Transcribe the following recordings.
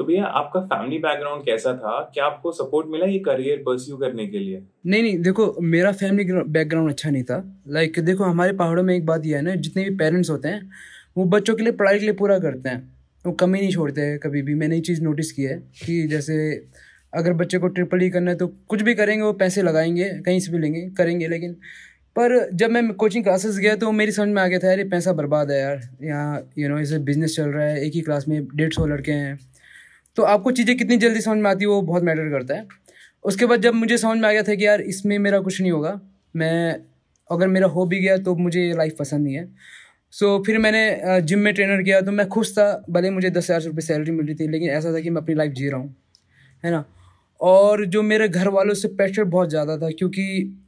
तो भैया आपका फैमिली बैकग्राउंड कैसा था क्या आपको सपोर्ट मिला ये करियर परस्यू करने के लिए नहीं नहीं देखो मेरा फैमिली बैकग्राउंड अच्छा नहीं था लाइक like, देखो हमारे पहाड़ों में एक बात यह है ना जितने भी पेरेंट्स होते हैं वो बच्चों के लिए पढ़ाई के लिए पूरा करते हैं वो कमी नहीं छोड़ते हैं कभी भी मैंने ये चीज़ नोटिस की है कि जैसे अगर बच्चे को ट्रिपल ई e करना है तो कुछ भी करेंगे वो पैसे लगाएंगे कहीं से भी लेंगे करेंगे लेकिन पर जब मैं कोचिंग क्लासेस गया तो मेरी समझ में आ गया था यार ये पैसा बर्बाद है यार यहाँ यू नो इसे बिज़नेस चल रहा है एक ही क्लास में डेढ़ सौ लड़के हैं तो आपको चीज़ें कितनी जल्दी समझ में आती है वो बहुत मैटर करता है उसके बाद जब मुझे समझ में आ गया था कि यार इसमें मेरा कुछ नहीं होगा मैं अगर मेरा हो भी गया तो मुझे ये लाइफ पसंद नहीं है सो so, फिर मैंने जिम में ट्रेनर किया तो मैं खुश था भले मुझे दस हज़ार रुपये सैलरी मिल रही थी लेकिन ऐसा था कि मैं अपनी लाइफ जी रहा हूँ है ना और जो मेरे घर वालों से प्रेशर बहुत ज़्यादा था क्योंकि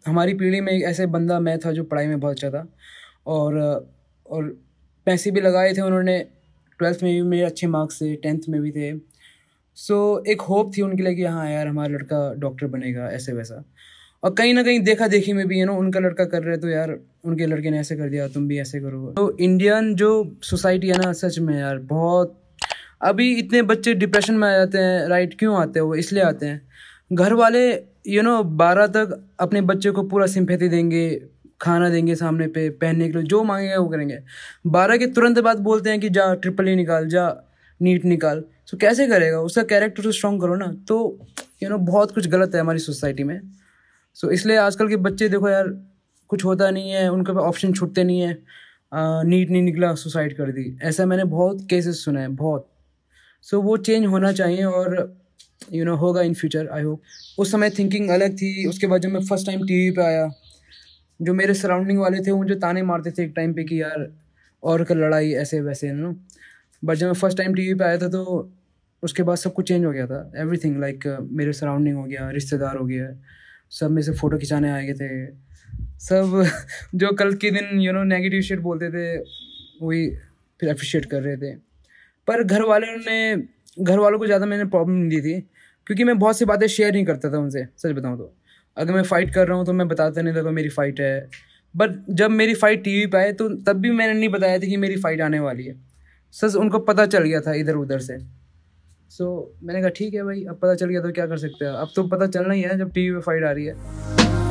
हमारी पीढ़ी में एक ऐसे बंदा मैं था जो पढ़ाई में बहुत अच्छा था और और पैसे भी लगाए थे उन्होंने ट्वेल्थ में भी मेरे अच्छे मार्क्स थे टेंथ में भी थे सो so, एक होप थी उनके लिए कि हाँ यार हमारा लड़का डॉक्टर बनेगा ऐसे वैसा और कहीं ना कहीं देखा देखी में भी यू नो उनका लड़का कर रहे तो यार उनके लड़के ने ऐसे कर दिया तुम भी ऐसे करो तो इंडियन जो सोसाइटी है ना सच में यार बहुत अभी इतने बच्चे डिप्रेशन में आ जाते हैं राइट क्यों आते हैं वो इसलिए आते हैं घर वाले यू नो बारह तक अपने बच्चे को पूरा सिंपैथी देंगे खाना देंगे सामने पे पहनने के लिए जो मांगेगा वो करेंगे बारह के तुरंत बाद बोलते हैं कि जा ट्रिपल ई निकाल जा नीट निकाल सो तो कैसे करेगा उसका कैरेक्टर तो स्ट्रॉन्ग करो ना तो यू नो बहुत कुछ गलत है हमारी सोसाइटी में सो इसलिए आजकल के बच्चे देखो यार कुछ होता नहीं है उनके पास ऑप्शन छूटते नहीं है नीट नहीं निकला सुसाइड कर दी ऐसा मैंने बहुत केसेस सुने हैं बहुत सो so, वो चेंज होना चाहिए और यू you नो know, होगा इन फ्यूचर आई होप उस समय थिंकिंग अलग थी उसके बाद जब मैं फर्स्ट टाइम टीवी पे आया जो मेरे सराउंडिंग वाले थे वो मुझे ताने मारते थे एक टाइम पे कि यार और का लड़ाई ऐसे वैसे नो बट जब मैं फर्स्ट टाइम टी वी पर आया था तो उसके बाद सब कुछ चेंज हो गया था एवरी थिंग लाइक मेरे सराउंडिंग हो गया रिश्तेदार हो गया सब में से फ़ोटो खिंचाने आए गए थे सब जो कल के दिन यू नो नेगेटिव शेट बोलते थे वही फिर अप्रिशिएट कर रहे थे पर घर वालों ने घर वालों को ज़्यादा मैंने प्रॉब्लम नहीं दी थी क्योंकि मैं बहुत सी बातें शेयर नहीं करता था उनसे सच बताऊँ तो अगर मैं फ़ाइट कर रहा हूँ तो मैं बताता नहीं था तो मेरी फ़ाइट है बट जब मेरी फ़ाइट वी पर आए तो तब भी मैंने नहीं बताया था कि मेरी फ़ाइट आने वाली है सच उनको पता चल गया था इधर उधर से सो so, मैंने कहा ठीक है भाई अब पता चल गया तो क्या कर सकते हैं अब तो पता चलना ही है जब टीवी पे फाइट आ रही है